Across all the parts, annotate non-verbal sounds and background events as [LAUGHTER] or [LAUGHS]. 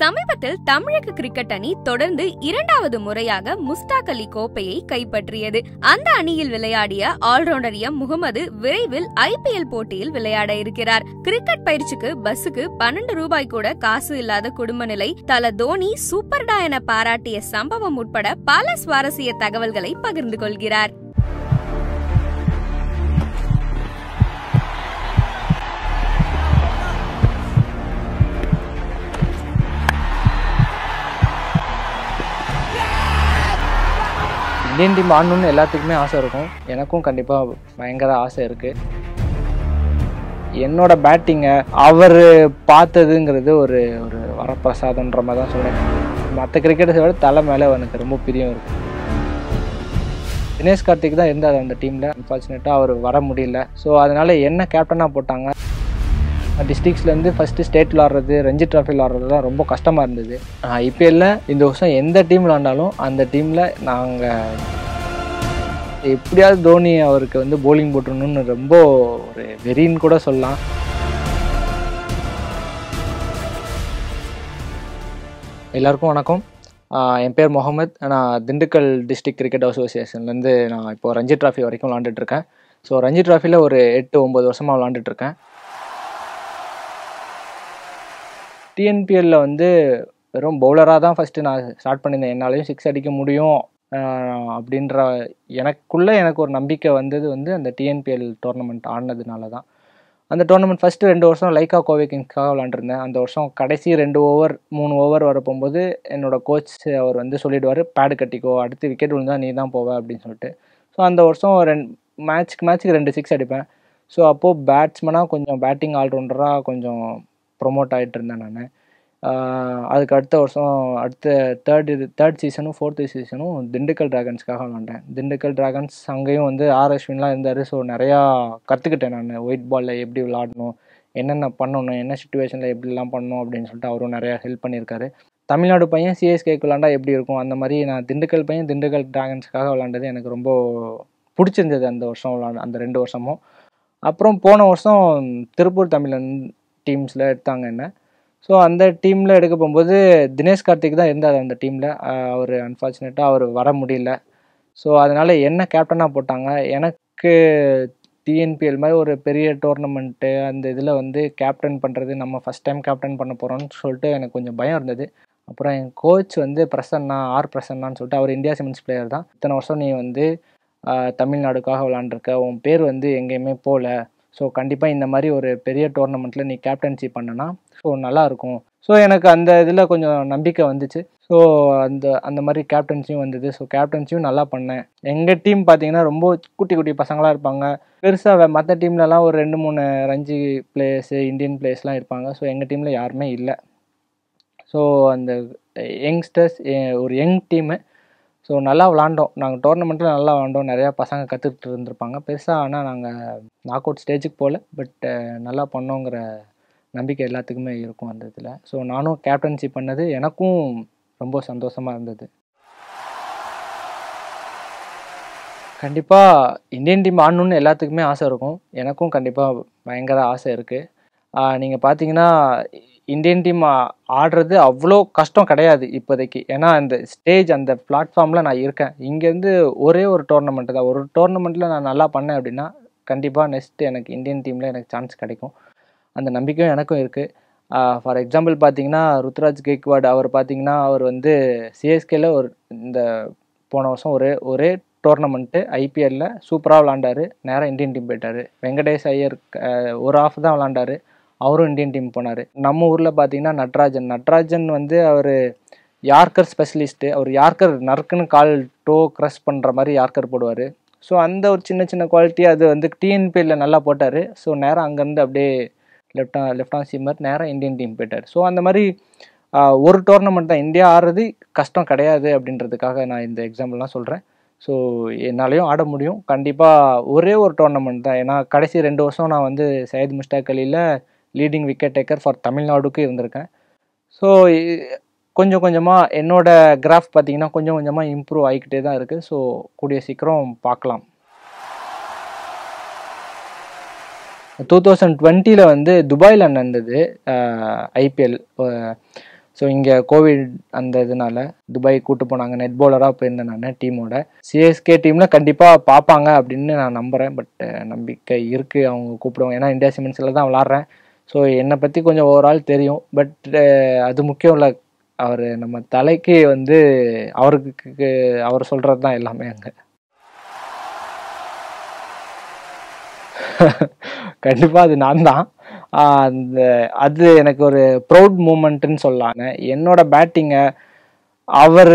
சமீபத்தில் தமிழக கிரிக்கெட் அணி தொடர்ந்து இரண்டாவது முறையாக முஸ்தாக் அலி கோப்பையை கைப்பற்றியது அந்த அணியில் விளையாடிய ஆல்ரவுண்டர் எம் முகமது விரைவில் ஐபிஎல் போட்டியில் விளையாட இருக்கிறார் கிரிக்கெட் பயிற்சிக்கு பஸ்ஸுக்கு பன்னெண்டு ரூபாய் கூட காசு இல்லாத குடும்ப நிலை தல தோனி சூப்பர்டா என பாராட்டிய சம்பவம் உட்பட பல சுவாரஸ்ய தகவல்களை பகிர்ந்து கொள்கிறார் இந்தியன் டீம் ஆடணும்னு எல்லாத்துக்குமே ஆசை இருக்கும் எனக்கும் கண்டிப்பாக பயங்கர ஆசை இருக்குது என்னோட பேட்டிங்கை அவர் பார்த்ததுங்கிறது ஒரு ஒரு வரப்பிரசாதன்ற மாதிரி தான் சொல்லுவேன் மற்ற கிரிக்கெட்டர்ஸை விட தலை மேலே எனக்கு ரொம்ப பிரியம் இருக்கும் தினேஷ் கார்த்திக் தான் இருந்தார் அந்த டீமில் அன்ஃபார்ச்சுனேட்டாக அவர் வர முடியல ஸோ அதனால் என்ன கேப்டனாக போட்டாங்க டிஸ்ட்ரிக்ஸ்லேருந்து ஃபஸ்ட்டு ஸ்டேட் விளாட்றது ரஞ்சி ட்ராஃபி தான் ரொம்ப கஷ்டமாக இருந்தது இப்போ இந்த வருஷம் எந்த டீம் விளாண்டாலும் அந்த டீமில் நாங்கள் எப்படியாவது தோனி அவருக்கு வந்து போலிங் போட்டுணுன்னு ரொம்ப ஒரு வெறின்னு கூட சொல்லலாம் எல்லாருக்கும் வணக்கம் என் பேர் முகமது நான் திண்டுக்கல் டிஸ்ட்ரிக் கிரிக்கெட் அசோசியேஷன்லேருந்து நான் இப்போது ரஞ்சி ட்ராஃபி வரைக்கும் விளாண்டுட்டு இருக்கேன் ஸோ ரஞ்சி ட்ராஃபியில் ஒரு எட்டு ஒம்பது வருஷமாக விளாண்டுட்ருக்கேன் டிஎன்பிஎல்லில் வந்து வெறும் பவுலராக தான் ஃபஸ்ட்டு நான் ஸ்டார்ட் பண்ணியிருந்தேன் என்னாலையும் சிக்ஸ் அடிக்க முடியும் அப்படின்ற எனக்குள்ளே எனக்கு ஒரு நம்பிக்கை வந்தது வந்து அந்த டிஎன்பிஎல் டோர்னமெண்ட் ஆடினதுனால தான் அந்த டோர்னமெண்ட் ஃபஸ்ட்டு ரெண்டு வருஷம் லைக்கா கோவை கிங்ஸ்க்காக விளாண்டுருந்தேன் அந்த வருஷம் கடைசி ரெண்டு ஓவர் மூணு ஓவர் வர போகும்போது என்னோடய கோச் அவர் வந்து சொல்லிடுவார் பேடு கட்டிக்கோ அடுத்து விக்கெட் விழுந்தால் நீ தான் போவ அப்படின்னு சொல்லிட்டு ஸோ அந்த வருஷம் ரெண்டு மேட்ச்க்கு மேட்ச்சுக்கு ரெண்டு சிக்ஸ் அடிப்பேன் ஸோ அப்போது பேட்ஸ்மேனாக கொஞ்சம் பேட்டிங் ஆல்ரவுண்டராக கொஞ்சம் ப்ரொமோட் ஆகிட்டு இருந்தேன் நான் அதுக்கு அடுத்த வருஷம் அடுத்த தேர்ட் இது தேர்ட் சீசனும் ஃபோர்த்து சீசனும் திண்டுக்கல் ட்ராகன்ஸ்க்காக விளாண்டேன் திண்டுக்கல் ட்ராகன்ஸ் அங்கேயும் வந்து ஆர் அஸ்வின்லாம் இருந்தார் ஸோ நிறையா கற்றுக்கிட்டேன் நான் ஒயிட் பாலில் எப்படி விளாடணும் என்னென்ன பண்ணணும் என்ன சுச்சுவேஷனில் எப்படிலாம் பண்ணணும் அப்படின்னு சொல்லிட்டு அவரும் நிறையா ஹெல்ப் பண்ணியிருக்காரு தமிழ்நாடு பையன் சிஎஸ்கேக்கு விளாண்டா எப்படி இருக்கும் அந்த மாதிரி நான் திண்டுக்கல் பையன் திண்டுக்கல் ட்ராகன்ஸ்க்காக விளாண்டது எனக்கு ரொம்ப பிடிச்சிருந்தது அந்த வருஷம் விளாண்டு அந்த ரெண்டு வருஷமும் அப்புறம் போன வருஷம் திருப்பூர் தமிழன் டீம்ஸில் எடுத்தாங்க என்ன ஸோ அந்த டீமில் எடுக்க போகும்போது தினேஷ் கார்த்திக் தான் இருந்தார் அந்த டீமில் அவர் அன்ஃபார்ச்சுனேட்டாக அவர் வர முடியல ஸோ அதனால் என்ன கேப்டனாக போட்டாங்க எனக்கு டிஎன்பிஎல் மாதிரி ஒரு பெரிய டோர்னமெண்ட்டு அந்த இதில் வந்து கேப்டன் பண்ணுறது நம்ம ஃபஸ்ட் டைம் கேப்டன் பண்ண போகிறோம்னு சொல்லிட்டு எனக்கு கொஞ்சம் பயம் இருந்தது அப்புறம் என் கோச் வந்து பிரசன்னா ஆர் பிரசன்னான்னு சொல்லிட்டு அவர் இந்தியா சிமெண்ட்ஸ் பிளேயர் தான் இத்தனை வருஷம் நீ வந்து தமிழ்நாடுக்காக விளாண்டுருக்க உன் பேர் வந்து எங்கேயுமே போகல ஸோ கண்டிப்பாக இந்த மாதிரி ஒரு பெரிய டோர்னமெண்ட்டில் நீ கேப்டன்சி பண்ணனா ஸோ நல்லாயிருக்கும் ஸோ எனக்கு அந்த இதில் கொஞ்சம் நம்பிக்கை வந்துச்சு ஸோ அந்த அந்த மாதிரி கேப்டன்சியும் வந்தது ஸோ கேப்டன்சியும் நல்லா பண்ணேன் எங்கள் டீம் பார்த்தீங்கன்னா ரொம்ப குட்டி குட்டி பசங்களாக இருப்பாங்க பெருசாக மற்ற டீம்லலாம் ஒரு ரெண்டு மூணு ரஞ்சி பிளேயர்ஸு இந்தியன் பிளேயர்ஸ்லாம் இருப்பாங்க ஸோ எங்கள் டீமில் யாருமே இல்லை ஸோ அந்த யங்ஸ்டர்ஸ் ஒரு யங் டீமு ஸோ நல்லா விளாண்டோம் நாங்கள் டோர்னமெண்ட்டில் நல்லா விளாண்டோம் நிறையா பசங்க கற்றுக்கிட்டு இருந்திருப்பாங்க பெருசாக ஆனால் நாங்கள் நாக் அவுட் ஸ்டேஜுக்கு போகல பட் நல்லா பண்ணோங்கிற நம்பிக்கை எல்லாத்துக்குமே இருக்கும் அந்த இதில் ஸோ நானும் கேப்டன்சி பண்ணது எனக்கும் ரொம்ப சந்தோஷமாக இருந்தது கண்டிப்பாக இந்தியன் டீம் ஆடணும்னு எல்லாத்துக்குமே ஆசை இருக்கும் எனக்கும் கண்டிப்பாக பயங்கர ஆசை இருக்குது நீங்கள் பார்த்தீங்கன்னா இந்தியன் டீம் ஆடுறது அவ்வளோ கஷ்டம் கிடையாது இப்போதைக்கு ஏன்னா அந்த ஸ்டேஜ் அந்த பிளாட்ஃபார்மில் நான் இருக்கேன் இங்கேருந்து ஒரே ஒரு டோர்னமெண்ட் தான் ஒரு டோர்னமெண்ட்டில் நான் நல்லா பண்ணேன் அப்படின்னா கண்டிப்பாக நெக்ஸ்ட்டு எனக்கு இந்தியன் டீமில் எனக்கு சான்ஸ் கிடைக்கும் அந்த நம்பிக்கையும் எனக்கும் இருக்குது ஃபார் எக்ஸாம்பிள் பார்த்தீங்கன்னா ருத்ராஜ் கெய்க்வாட் அவர் பார்த்தீங்கன்னா அவர் வந்து சிஎஸ்கேல ஒரு இந்த போன வருஷம் ஒரே ஒரே டோர்னமெண்ட்டு ஐபிஎல்லில் சூப்பராக விளாண்டார் நேராக இந்தியன் டீம் போயிட்டார் வெங்கடேஷ் ஐயர் ஒரு ஆஃப் தான் விளாண்டாரு அவரும் இந்தியன் டீம் போனார் நம்ம ஊரில் பார்த்தீங்கன்னா நட்ராஜன் நட்ராஜன் வந்து அவர் யார்கர் ஸ்பெஷலிஸ்ட்டு அவர் யார்கர் நறுக்குன்னு கால் டோ க்ரஷ் பண்ணுற மாதிரி யார்கர் போடுவார் ஸோ அந்த ஒரு சின்ன சின்ன குவாலிட்டி அது வந்து டிஎன்பியில் நல்லா போட்டார் ஸோ நேராக அங்கேருந்து அப்படியே லெஃப்ட் லெஃப்ட் ஆன் சிம்மர் நேராக இந்தியன் டீம் போயிட்டார் ஸோ அந்த மாதிரி ஒரு டோர்னமெண்ட் தான் இந்தியா ஆடுறது கஷ்டம் கிடையாது அப்படின்றதுக்காக நான் இந்த எக்ஸாம்பிள்லாம் சொல்கிறேன் ஸோ என்னாலையும் ஆட முடியும் கண்டிப்பாக ஒரே ஒரு டோர்னமெண்ட் தான் ஏன்னா கடைசி ரெண்டு வருஷம் நான் வந்து சையத் முஷ்டாக் அலியில் லீடிங் விக்கெட் டேக்கர் ஃபார் தமிழ்நாடுக்கு இருந்திருக்கேன் ஸோ கொஞ்சம் கொஞ்சமாக என்னோடய கிராஃப் பார்த்தீங்கன்னா கொஞ்சம் கொஞ்சமாக இம்ப்ரூவ் ஆகிக்கிட்டே தான் இருக்குது ஸோ கூடிய சீக்கிரம் பார்க்கலாம் டூ தௌசண்ட் டுவெண்ட்டியில் வந்து துபாயில் நடந்தது ஐபிஎல் ஸோ இங்கே கோவிட் அந்த இதனால துபாய் கூப்பிட்டு போனாங்க நெட் பாலராக போயிருந்தேன் நான் டீமோட சிஎஸ்கே டீமில் கண்டிப்பாக பார்ப்பாங்க அப்படின்னு நான் நம்புகிறேன் பட் நம்பிக்கை இருக்குது அவங்க கூப்பிடுவாங்க ஏன்னா இந்தியா சிமெண்ட்ஸில் தான் விளாட்றேன் ஸோ என்னை பற்றி கொஞ்சம் ஓவரால் தெரியும் பட் அது முக்கியம் இல்லை அவர் நம்ம தலைக்கு வந்து அவருக்கு அவர் சொல்கிறது தான் எல்லாமே அங்கே [LAUGHS] கண்டிப்பாக அது நான் தான் அந்த அது எனக்கு ஒரு ப்ரௌட் மூமெண்ட்டுன்னு சொல்லலாங்க என்னோட பேட்டிங்கை அவர்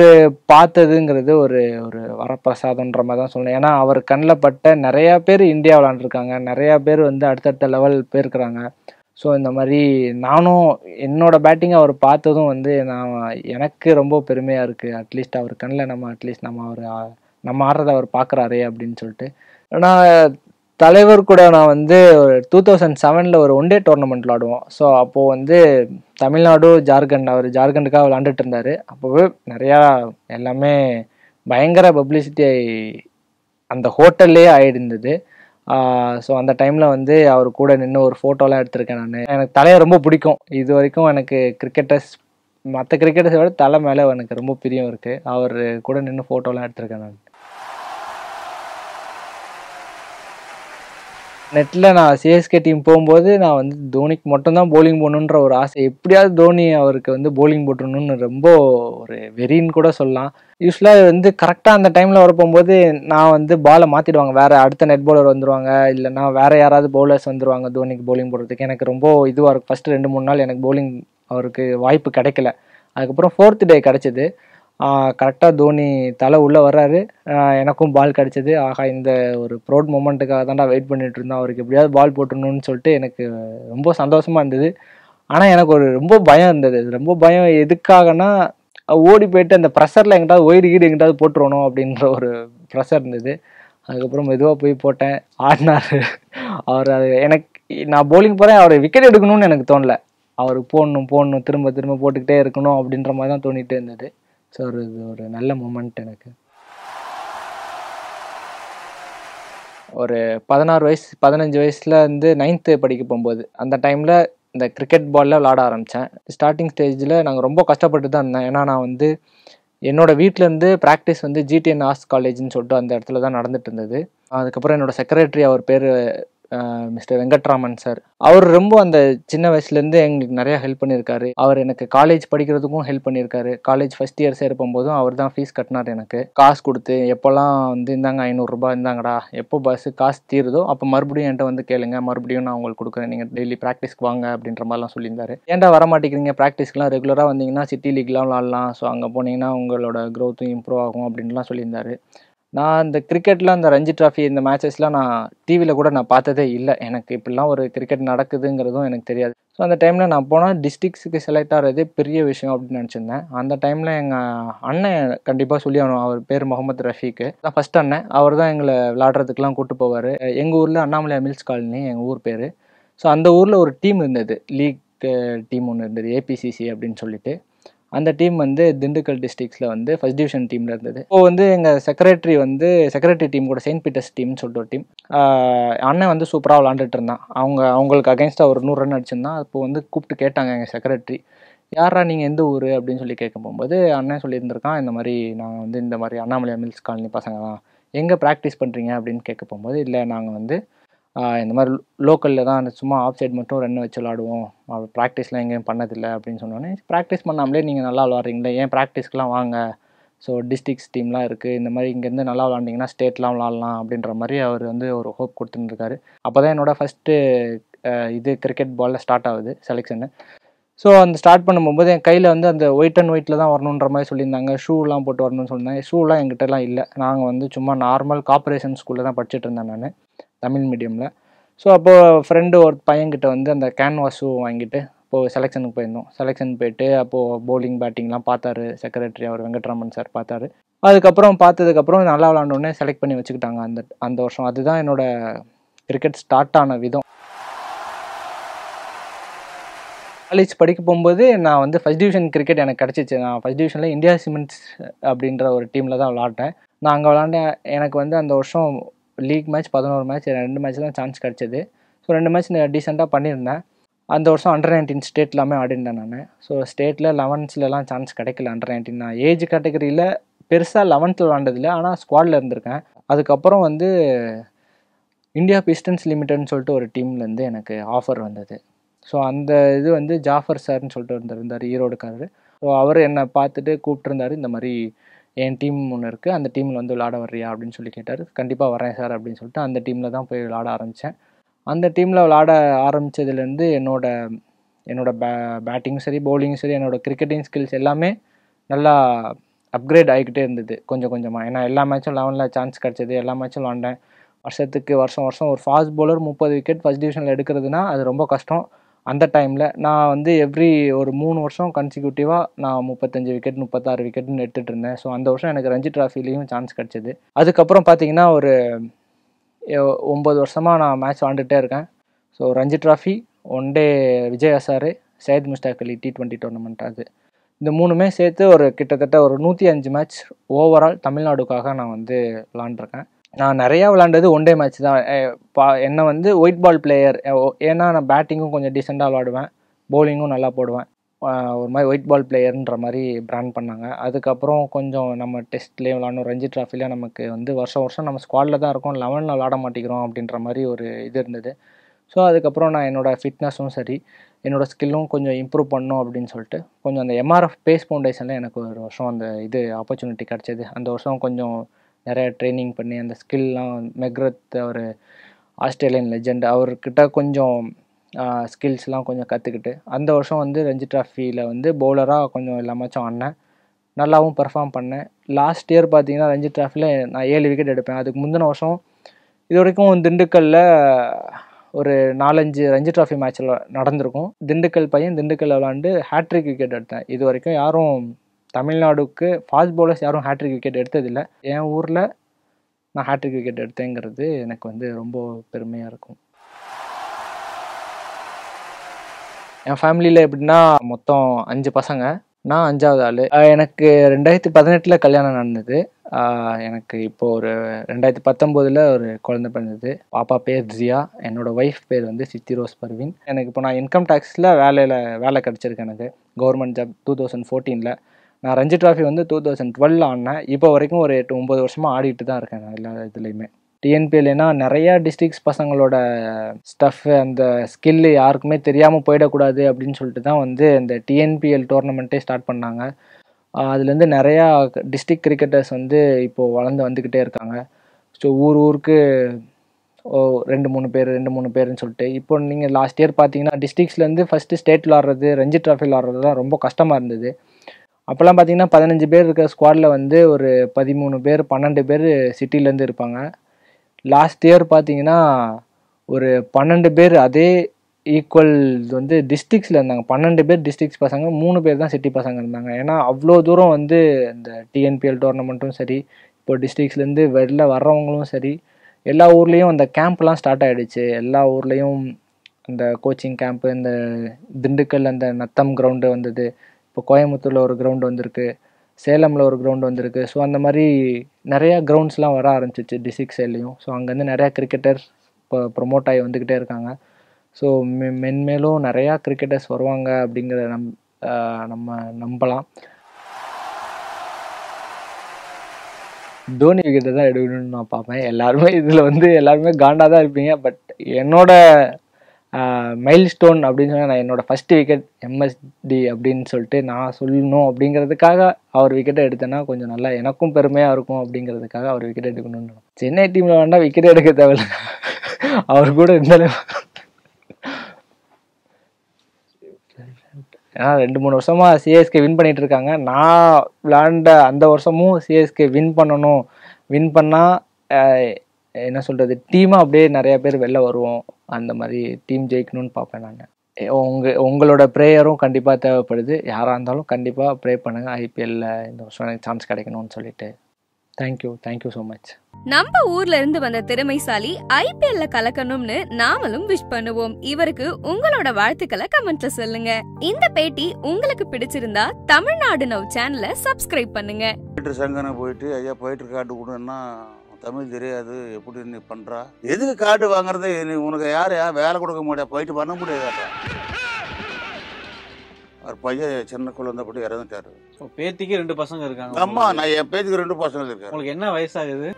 பார்த்ததுங்கிறது ஒரு ஒரு வரப்பிரசாதன்ற மாதிரி தான் சொல்லணும் ஏன்னா அவர் கண்ணில் பட்ட நிறையா பேர் இந்தியா விளாண்டுருக்காங்க நிறையா பேர் வந்து அடுத்தடுத்த லெவல் போயிருக்கிறாங்க ஸோ இந்த மாதிரி நானும் என்னோட பேட்டிங்கை அவர் பார்த்ததும் வந்து நான் எனக்கு ரொம்ப பெருமையாக இருக்குது அட்லீஸ்ட் அவர் கண்ணில் நம்ம அட்லீஸ்ட் நம்ம அவர் நம்ம ஆடுறத அவர் பார்க்குறாரே அப்படின்னு சொல்லிட்டு நான் தலைவர் கூட நான் வந்து ஒரு டூ தௌசண்ட் செவனில் ஒரு ஒன் டே டோர்னமெண்ட் விளாடுவோம் ஸோ அப்போது வந்து தமிழ்நாடு ஜார்க்கண்ட் அவர் ஜார்க்கண்டுக்காக விளாண்டுட்டு இருந்தார் அப்போவே நிறையா எல்லாமே பயங்கர பப்ளிசிட்டி அந்த ஹோட்டல்லே ஆகியிருந்தது ஸோ அந்த டைமில் வந்து அவர் கூட நின்று ஒரு ஃபோட்டோலாம் எடுத்திருக்கேன் நான் எனக்கு தலையை ரொம்ப பிடிக்கும் இது வரைக்கும் எனக்கு கிரிக்கெட்டர்ஸ் மற்ற கிரிக்கெட்டர்ஸை விட தலை மேலே எனக்கு ரொம்ப பிரியம் இருக்குது அவர் கூட நின்று ஃபோட்டோலாம் எடுத்திருக்கேன் நான் நெட்டில் நான் சிஎஸ்கே டீம் போகும்போது நான் வந்து தோனிக்கு மட்டும்தான் போலிங் போடணுன்ற ஒரு ஆசை எப்படியாவது தோனி அவருக்கு வந்து போலிங் போட்டணும்னு ரொம்ப ஒரு வெறின்னு கூட சொல்லலாம் யூஸ்வலாக வந்து கரெக்டாக அந்த டைமில் வர போகும்போது நான் வந்து பாலை மாற்றிடுவாங்க வேறு அடுத்த நெட் பவுலர் வந்துடுவாங்க இல்லைனா வேறு யாராவது பவுலர்ஸ் வந்துடுவாங்க தோனிக்கு போலிங் போடுறதுக்கு எனக்கு ரொம்ப இதுவாக இருக்கும் ஃபஸ்ட்டு ரெண்டு மூணு நாள் எனக்கு போலிங் அவருக்கு வாய்ப்பு கிடைக்கல அதுக்கப்புறம் ஃபோர்த்து டே கிடச்சிது கரெக்டாக தோனி தலை உள்ளே வர்றாரு எனக்கும் பால் கிடச்சிது ஆகா இந்த ஒரு ப்ரௌட் மூமெண்ட்டுக்காக தான்டா வெயிட் பண்ணிகிட்டு இருந்தோம் அவருக்கு எப்படியாவது பால் போட்டணும்னு சொல்லிட்டு எனக்கு ரொம்ப சந்தோஷமாக இருந்தது ஆனால் எனக்கு ஒரு ரொம்ப பயம் இருந்தது ரொம்ப பயம் எதுக்காகனா ஓடி போயிட்டு அந்த ப்ரெஷரில் எங்கிட்டாவது ஒயிறு கீடு எங்கிட்டாவது போட்டுருவணும் அப்படின்ற ஒரு ப்ரெஷர் இருந்தது அதுக்கப்புறம் மெதுவாக போய் போட்டேன் ஆடினார் அவர் அது எனக்கு நான் போலிங் போகிறேன் அவர் விக்கெட் எடுக்கணும்னு எனக்கு தோணலை அவர் போடணும் போடணும் திரும்ப திரும்ப போட்டுக்கிட்டே இருக்கணும் அப்படின்ற மாதிரி தான் தோணிகிட்டே இருந்தது ஸோ ஒரு இது ஒரு நல்ல மூமெண்ட் எனக்கு ஒரு பதினாறு வயசு பதினஞ்சு வயசில் வந்து நைன்த்து படிக்க போகும்போது அந்த டைமில் இந்த கிரிக்கெட் பாலில் விளாட ஆரம்பித்தேன் ஸ்டார்டிங் ஸ்டேஜில் நாங்கள் ரொம்ப கஷ்டப்பட்டு தான் இருந்தேன் ஏன்னா நான் வந்து என்னோடய வீட்டிலேருந்து ப்ராக்டிஸ் வந்து ஜிடிஎன் ஆர்ட்ஸ் காலேஜ்னு சொல்லிட்டு அந்த இடத்துல தான் நடந்துட்டு இருந்தது அதுக்கப்புறம் என்னோடய செக்ரட்டரி அவர் பேர் மிஸ்டர் வெங்கட்ராமன் சார் அவர் ரொம்ப அந்த சின்ன வயசுலேருந்து எங்களுக்கு நிறையா ஹெல்ப் பண்ணியிருக்காரு அவர் எனக்கு காலேஜ் படிக்கிறதுக்கும் ஹெல்ப் பண்ணியிருக்காரு காலேஜ் ஃபஸ்ட் இயர் சேர்ப்பும் போதும் அவர் தான் ஃபீஸ் கட்டினார் எனக்கு காசு கொடுத்து எப்போல்லாம் வந்து இருந்தாங்க ஐநூறுரூபா இருந்தாங்கடா எப்போ பஸ்ஸு காசு தீருதோ அப்போ மறுபடியும் என்கிட்ட வந்து கேளுங்க மறுபடியும் நான் உங்களுக்கு கொடுக்குறேன் நீங்கள் டெய்லி ப்ராக்டிஸ்க்கு வாங்க அப்படின்ற மாதிரிலாம் சொல்லியிருந்தாரு ஏன்டா வர மாட்டேங்கிறீங்க ப்ராக்டிஸ்க்குலாம் ரெகுலராக வந்தீங்கன்னா சிட்டி லீக்லாம் விளாட்லாம் ஸோ அங்கே போனீங்கன்னா உங்களோட க்ரோத்தும் இம்ப்ரூவ் ஆகும் அப்படின்லாம் சொல்லியிருந்தாரு நான் இந்த கிரிக்கெட்டில் அந்த ரஞ்சி ட்ராஃபி இந்த மேட்சஸ்லாம் நான் டிவியில் கூட நான் பார்த்ததே இல்லை எனக்கு இப்படிலாம் ஒரு கிரிக்கெட் நடக்குதுங்கிறதும் எனக்கு தெரியாது ஸோ அந்த டைமில் நான் போனால் டிஸ்ட்ரிக்ஸுக்கு செலக்ட் ஆகிறதே பெரிய விஷயம் அப்படின்னு நினச்சிருந்தேன் அந்த டைமில் எங்கள் அண்ணன் கண்டிப்பாக சொல்லி ஆகணும் அவர் பேர் முகமது ரஃபீக்கு நான் ஃபஸ்ட் அண்ணன் அவர் தான் எங்களை விளாட்றதுக்கெலாம் கூப்பிட்டு போவார் எங்கள் ஊரில் அண்ணாமலை மில்ஸ் காலனி எங்கள் ஊர் பேர் ஸோ அந்த ஊரில் ஒரு டீம் இருந்தது லீக் டீம் ஒன்று இருந்தது ஏபிசிசி அப்படின்னு சொல்லிட்டு அந்த டீம் வந்து திண்டுக்கல் டிஸ்ட்ரிக்ஸில் வந்து ஃபஸ்ட் டிவிஷன் டீமில் இருந்தது இப்போது வந்து எங்கள் செக்ரட்டரி வந்து செக்ரட்டரி டீம் கூட செயின்ட் பீட்டர்ஸ் டீம்னு சொல்லிட்டு ஒரு டீம் அண்ணன் வந்து சூப்பராக விளாண்டுட்டு இருந்தான் அவங்க அவங்களுக்கு அகேன்ஸ்டாக ஒரு நூறு ரன் அடிச்சிருந்தான் அப்போ வந்து கூப்பிட்டு கேட்டாங்க எங்கள் செக்ரட்டரி யாரா நீங்கள் எந்த ஊர் அப்படின்னு சொல்லி கேட்க போகும்போது அண்ணன் சொல்லியிருந்திருக்கான் இந்த மாதிரி நான் வந்து இந்த மாதிரி அண்ணாமலையா மில்ஸ் காலனி பசங்க தான் எங்கே ப்ராக்டிஸ் பண்ணுறீங்க அப்படின்னு கேட்க போகும்போது இல்லை நாங்கள் வந்து இந்த மாதிரி லோக்கலில் தான் அந்த சும்மா ஆஃப் சைட் மட்டும் ரன் வச்சு விளாடுவோம் ப்ராக்டிஸ்லாம் எங்கேயும் பண்ணதில்லை அப்படின்னு சொன்னோன்னே ப்ராக்டிஸ் பண்ணாமலே நீங்கள் நல்லா விளாட்றீங்களே ஏன் ப்ராக்டிஸ்க்கெலாம் வாங்க ஸோ டிஸ்ட்ரிக்ஸ் டீம்லாம் இருக்குது இந்த மாதிரி இங்கேருந்து நல்லா விளாண்டிங்கன்னா ஸ்டேட்லாம் விளாட்லாம் அப்படின்ற மாதிரி அவர் வந்து ஒரு ஹோப் கொடுத்துருந்துருக்காரு அப்போ தான் என்னோடய ஃபஸ்ட்டு இது கிரிக்கெட் பாலில் ஸ்டார்ட் ஆகுது செலெக்ஷனு ஸோ அந்த ஸ்டார்ட் பண்ணும்போது என் கையில் வந்து அந்த ஒயிட் அண்ட் ஒயிட்டில் தான் வரணுன்ற மாதிரி சொல்லியிருந்தாங்க ஷூலாம் போட்டு வரணும்னு சொல்லியிருந்தாங்க ஷூலாம் எங்கிட்டலாம் இல்லை நாங்கள் வந்து சும்மா நார்மல் கார்பரேஷன் ஸ்கூலில் தான் படிச்சுட்டு இருந்தேன் நான் தமிழ் மீடியமில் ஸோ அப்போது ஃப்ரெண்டு ஒரு பையன்கிட்ட வந்து அந்த கேன்வாஸ் ஷூ வாங்கிட்டு இப்போது செலெக்ஷனுக்கு போயிருந்தோம் செலெக்ஷன் போயிட்டு அப்போது பவுலிங் பேட்டிங்லாம் பார்த்தாரு செக்ரட்டரி அவர் வெங்கட்ராமன் சார் பார்த்தாரு அதுக்கப்புறம் பார்த்ததுக்கப்புறம் நல்லா விளாண்டோடனே செலக்ட் பண்ணி வச்சுக்கிட்டாங்க அந்த அந்த வருஷம் அதுதான் என்னோடய கிரிக்கெட் ஸ்டார்ட் ஆன விதம் காலேஜ் படிக்க போகும்போது நான் வந்து ஃபஸ்ட் டிவிஷன் கிரிக்கெட் எனக்கு கிடச்சிச்சு நான் ஃபஸ்ட் டிவிஷனில் இந்தியா சிமெண்ட்ஸ் அப்படின்ற ஒரு டீமில் தான் விளாண்டேன் நான் அங்கே விளாண்டேன் எனக்கு வந்து அந்த வருஷம் லீக் மேட்ச் பதினோரு மேட்ச் ரெண்டு மேட்ச் தான் சான்ஸ் கிடச்சிது ஸோ ரெண்டு மேட்ச் நான் டீசெண்டாக பண்ணியிருந்தேன் அந்த வருஷம் அண்டர் நைன்டீன் ஸ்டேட் எல்லாமே ஆடிருந்தேன் நான் ஸோ ஸ்டேட்டில் லெவன்ஸ்லலாம் சான்ஸ் கிடைக்கல அண்டர் நைன்டீன் நான் ஏஜ் கேட்டகரியில் பெருசாக லெவன்த்தில் விளாண்டதில்லை ஆனால் ஸ்குவாடில் இருந்திருக்கேன் அதுக்கப்புறம் வந்து இந்தியா பிஸ்டன்ஸ் லிமிட்டட்னு சொல்லிட்டு ஒரு டீம்லேருந்து எனக்கு ஆஃபர் வந்தது ஸோ அந்த இது வந்து ஜாஃபர் சார்னு சொல்லிட்டு வந்துருந்தார் ஈரோடுக்காரர் ஸோ அவர் என்னை பார்த்துட்டு கூப்பிட்டுருந்தார் இந்த மாதிரி என் டீம் ஒன்று இருக்குது அந்த டீமில் வந்து விளாட வர்றியா அப்படின்னு சொல்லி கேட்டார் கண்டிப்பாக வரேன் சார் அப்படின்னு சொல்லிட்டு அந்த டீமில் தான் போய் விளாட ஆரம்பித்தேன் அந்த டீமில் விளாட ஆரம்பித்ததுலேருந்து என்னோட என்னோடய பே பேட்டிங்கும் சரி பவுலிங்கும் சரி என்னோடய கிரிக்கெட்டிங் ஸ்கில்ஸ் எல்லாமே நல்லா அப்கிரேட் ஆகிக்கிட்டே இருந்தது கொஞ்சம் கொஞ்சமாக ஏன்னா எல்லா மேட்சும் லெவனில் சான்ஸ் கிடச்சிது எல்லா மேட்சும் விளாண்டேன் வருஷத்துக்கு வருஷம் வருஷம் ஒரு ஃபாஸ்ட் பவுலர் முப்பது விக்கெட் ஃபஸ்ட் டிவிஷனில் எடுக்கிறதுனா அது ரொம்ப கஷ்டம் அந்த டைமில் நான் வந்து எவ்ரி ஒரு மூணு வருஷம் கன்சிக்யூட்டிவாக நான் முப்பத்தஞ்சு விக்கெட் முப்பத்தாறு விக்கெட்னு எடுத்துகிட்டு இருந்தேன் ஸோ அந்த வருஷம் எனக்கு ரஞ்சி ட்ராஃபிலையும் சான்ஸ் கிடச்சிது அதுக்கப்புறம் பார்த்தீங்கன்னா ஒரு ஒம்பது வருஷமாக நான் மேட்ச் ஆண்டுகிட்டே இருக்கேன் so Ranji trophy one day Vijay Hazare Syed Mushtaq Ali T twenty tournament அது இந்த மூணுமே சேர்த்து ஒரு கிட்டத்தட்ட ஒரு நூற்றி அஞ்சு மேட்ச் ஓவரால் தமிழ்நாடுக்காக நான் வந்து விளாண்டுருக்கேன் நான் நிறையா விளாண்டது ஒன் டே மேட்ச் தான் பா என்னை வந்து ஒயிட் பால் பிளேயர் ஏன்னா நான் பேட்டிங்கும் கொஞ்சம் டீசெண்டாக விளாடுவேன் பவுலிங்கும் நல்லா போடுவேன் ஒரு மாதிரி ஒயிட் பால் பிளேயர்ன்ற மாதிரி பிராண்ட் பண்ணாங்க அதுக்கப்புறம் கொஞ்சம் நம்ம டெஸ்ட்லேயும் விளாடணும் ரஞ்சி ட்ராஃபிலே நமக்கு வந்து வருஷம் வருஷம் நம்ம ஸ்குவாடில் தான் இருக்கோம் லெவனில் விளாட மாட்டேங்கிறோம் அப்படின்ற மாதிரி ஒரு இது இருந்தது ஸோ அதுக்கப்புறம் நான் என்னோடய ஃபிட்னஸும் சரி என்னோடய ஸ்கில்லும் கொஞ்சம் இம்ப்ரூவ் பண்ணும் அப்படின்னு சொல்லிட்டு கொஞ்சம் அந்த எம்ஆர்எஃப் பேஸ் ஃபவுண்டேஷனில் எனக்கு ஒரு வருஷம் அந்த இது ஆப்பர்ச்சுனிட்டி கிடச்சிது அந்த வருஷம் கொஞ்சம் நிறையா ட்ரைனிங் பண்ணி அந்த ஸ்கில்லாம் மெக்ரத் அவர் ஆஸ்திரேலியன் லெஜெண்ட் அவர்கிட்ட கொஞ்சம் ஸ்கில்ஸ்லாம் கொஞ்சம் கற்றுக்கிட்டு அந்த வருஷம் வந்து ரஞ்சி ட்ராஃபியில் வந்து பவுலராக கொஞ்சம் எல்லாமாச்சும் ஆடினேன் நல்லாவும் பர்ஃபார்ம் பண்ணேன் லாஸ்ட் இயர் பார்த்தீங்கன்னா ரஞ்சி ட்ராஃபியில் நான் ஏழு விக்கெட் எடுப்பேன் அதுக்கு முந்தின வருஷம் இது வரைக்கும் திண்டுக்கல்லில் ஒரு நாலஞ்சு ரஞ்சி ட்ராஃபி மேட்ச்சில் நடந்திருக்கும் திண்டுக்கல் பையன் திண்டுக்கல் விளாண்டு ஹேட்ரிக் விக்கெட் எடுத்தேன் இது வரைக்கும் யாரும் தமிழ்நாடுக்கு ஃபாஸ்ட் பவுலர்ஸ் யாரும் ஹேட்ரிக் விக்கெட் எடுத்ததில்லை என் ஊரில் நான் ஹேட்ரிக் விக்கெட் எடுத்தேங்கிறது எனக்கு வந்து ரொம்ப பெருமையாக இருக்கும் என் ஃபேமிலியில் எப்படின்னா மொத்தம் அஞ்சு பசங்க நான் அஞ்சாவது ஆள் எனக்கு ரெண்டாயிரத்தி பதினெட்டில் கல்யாணம் நடந்தது எனக்கு இப்போது ஒரு ரெண்டாயிரத்தி பத்தொம்போதில் ஒரு குழந்த பிறந்தது பாப்பா பேர் ஜியா என்னோடய ஒய்ஃப் பேர் வந்து சித்தி ரோஸ் பர்வின் எனக்கு இப்போ நான் இன்கம் டேக்ஸில் வேலையில் வேலை கிடச்சிருக்கு எனக்கு கவர்மெண்ட் ஜாப் டூ தௌசண்ட் ஃபோர்டீனில் நான் ரஞ்சி ட்ராஃபி வந்து டூ தௌசண்ட் டுவெல் ஆனேன் இப்போ வரைக்கும் ஒரு எட்டு ஒம்பது வருஷமாக ஆடிட்டு தான் இருக்கேன் எல்லா இதுலேயுமே டிஎன்பிஎல்னா நிறையா டிஸ்ட்ரிக்ஸ் பசங்களோட ஸ்டஃப் அந்த ஸ்கில்லு யாருக்குமே தெரியாமல் போயிடக்கூடாது அப்படின்னு சொல்லிட்டு தான் வந்து இந்த டிஎன்பிஎல் டோர்னமெண்ட்டே ஸ்டார்ட் பண்ணாங்க அதுலேருந்து நிறையா டிஸ்ட்ரிக் கிரிக்கெட்டர்ஸ் வந்து இப்போது வளர்ந்து வந்துக்கிட்டே இருக்காங்க ஸோ ஊர் ஊருக்கு ஓ ரெண்டு மூணு பேர் ரெண்டு மூணு பேர்னு சொல்லிட்டு இப்போ நீங்கள் லாஸ்ட் இயர் பார்த்தீங்கன்னா டிஸ்ட்ரிக்ஸ்லேருந்து ஃபஸ்ட்டு ஸ்டேட்டில் ஆடுறது ரஞ்சி ட்ராஃபியில் ஆடுறது தான் ரொம்ப கஷ்டமாக இருந்தது அப்போல்லாம் பார்த்தீங்கன்னா பதினஞ்சு பேர் இருக்கிற ஸ்குவாடில் வந்து ஒரு பதிமூணு பேர் பன்னெண்டு பேர் சிட்டிலேருந்து இருப்பாங்க லாஸ்ட் இயர் பார்த்தீங்கன்னா ஒரு பன்னெண்டு பேர் அதே ஈக்குவல் வந்து டிஸ்ட்ரிக்ஸில் இருந்தாங்க பன்னெண்டு பேர் டிஸ்ட்ரிக்ஸ் பசங்க மூணு பேர் தான் சிட்டி பசங்க இருந்தாங்க ஏன்னா அவ்வளோ தூரம் வந்து இந்த டிஎன்பிஎல் டோர்னமெண்ட்டும் சரி இப்போ டிஸ்ட்ரிக்ஸ்லேருந்து வெளில வர்றவங்களும் சரி எல்லா ஊர்லேயும் அந்த கேம்ப்லாம் ஸ்டார்ட் ஆகிடுச்சு எல்லா ஊர்லேயும் அந்த கோச்சிங் கேம்ப்பு இந்த திண்டுக்கல் அந்த நத்தம் கிரவுண்டு வந்தது இப்போ கோயம்புத்தூரில் ஒரு கிரவுண்ட் வந்திருக்கு சேலமில் ஒரு கிரவுண்ட் வந்திருக்கு ஸோ அந்த மாதிரி நிறையா கிரவுண்ட்ஸ்லாம் வர ஆரம்பிச்சிச்சு டிஸ்ட்ரிக்ட் சைட்லேயும் ஸோ அங்கேருந்து நிறையா கிரிக்கெட்டர் இப்போ ப்ரொமோட் ஆகி வந்துக்கிட்டே இருக்காங்க ஸோ மெ மென்மேலும் நிறையா கிரிக்கெட்டர்ஸ் வருவாங்க அப்படிங்கிற நம் நம்ம நம்பலாம் தோனி விக்கெட்டை தான் எடுக்கணும்னு நான் பார்ப்பேன் எல்லாருமே இதில் வந்து எல்லாருமே காண்டாக தான் இருப்பீங்க பட் என்னோட மைல் ஸ்டோன் அப்படின்னு சொன்னால் நான் என்னோடய ஃபஸ்ட் விக்கெட் எம்எஸ்டி அப்படின்னு சொல்லிட்டு நான் சொல்லணும் அப்படிங்கிறதுக்காக அவர் விக்கெட்டை எடுத்தேன்னா கொஞ்சம் நல்லா எனக்கும் பெருமையாக இருக்கும் அப்படிங்கிறதுக்காக அவர் விக்கெட் எடுக்கணும்னு சென்னை டீமில் வேண்டாம் விக்கெட் எடுக்க தேவையில்ல அவர் கூட இருந்தாலும் ஏன்னா ரெண்டு மூணு வருஷமாக சிஎஸ்கே வின் பண்ணிட்டு இருக்காங்க நான் விளாண்ட அந்த வருஷமும் சிஎஸ்கே வின் பண்ணணும் வின் பண்ணால் என்ன சொல்கிறது டீமாக அப்படியே நிறையா பேர் வெளில வருவோம் அந்த மாதிரி டீம் ஜெயிக்கணும்னு பார்ப்பேன் நான் உங்கள் உங்களோட ப்ரேயரும் கண்டிப்பாக தேவைப்படுது யாராக இருந்தாலும் கண்டிப்பாக ப்ரே பண்ணுங்கள் ஐபிஎல்ல இந்த வருஷம் எனக்கு சான்ஸ் கிடைக்கணும்னு சொல்லிட்டு தேங்க்யூ தேங்க்யூ ஸோ மச் நம்ம ஊர்ல இருந்து வந்த திறமைசாலி ஐபிஎல்ல கலக்கணும்னு நாமளும் விஷ் பண்ணுவோம் இவருக்கு உங்களோட வாழ்த்துக்களை கமெண்ட்ல சொல்லுங்க இந்த பேட்டி உங்களுக்கு பிடிச்சிருந்தா தமிழ்நாடு நவ் சேனலை சப்ஸ்கிரைப் பண்ணுங்க சங்கன போயிட்டு ஐயா போயிட்டு காட்டு தமிழ் தெரியாது எப்படி நீ பண்ணுறா எதுக்கு காட்டு வாங்குறது நீ உனக்கு யார் யார் வேலை கொடுக்க முடியாது போயிட்டு பண்ண முடியாது அவர் பையன் சின்ன குழந்தைப்பட்டு இப்போ பேத்திக்கு ரெண்டு பசங்க இருக்காங்க அம்மா நான் என் பேத்திக்கு ரெண்டு பசங்க இருக்காங்க உங்களுக்கு என்ன வயசாகுது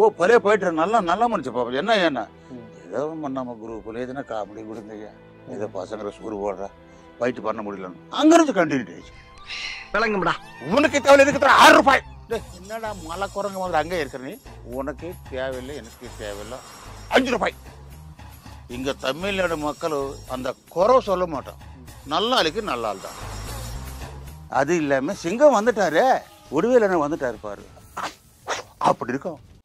ஓ பழைய போயிட்டு நல்லா நல்லா மனுச்சு பாப்பா என்ன என்ன ஏதோ பண்ணாம குரூப்பில் எதுனா காமெடி கொடுங்கய்யா ஏதோ பசங்க சூறு போடுறா போயிட்டு பண்ண முடியலன்னு அங்கிருந்து கண்டினியூ ஆயிடுச்சு விளங்கும்டா உனக்கு தேவையில் இருக்கிற ஆறு ரூபாய் என்னடா மலை குரங்கு மாதிரி அங்கே இருக்கிற நீ உனக்கு தேவையில்லை எனக்கு தேவையில்லை அஞ்சு ரூபாய் இங்கே தமிழ்நாடு மக்கள் அந்த குறை சொல்ல மாட்டோம் நல்லாளுக்கு நல்லாள் தான் அது இல்லாமல் சிங்கம் வந்துட்டாரு ஒடுவேலனை வந்துட்டாரு பாரு அப்படி இருக்கும்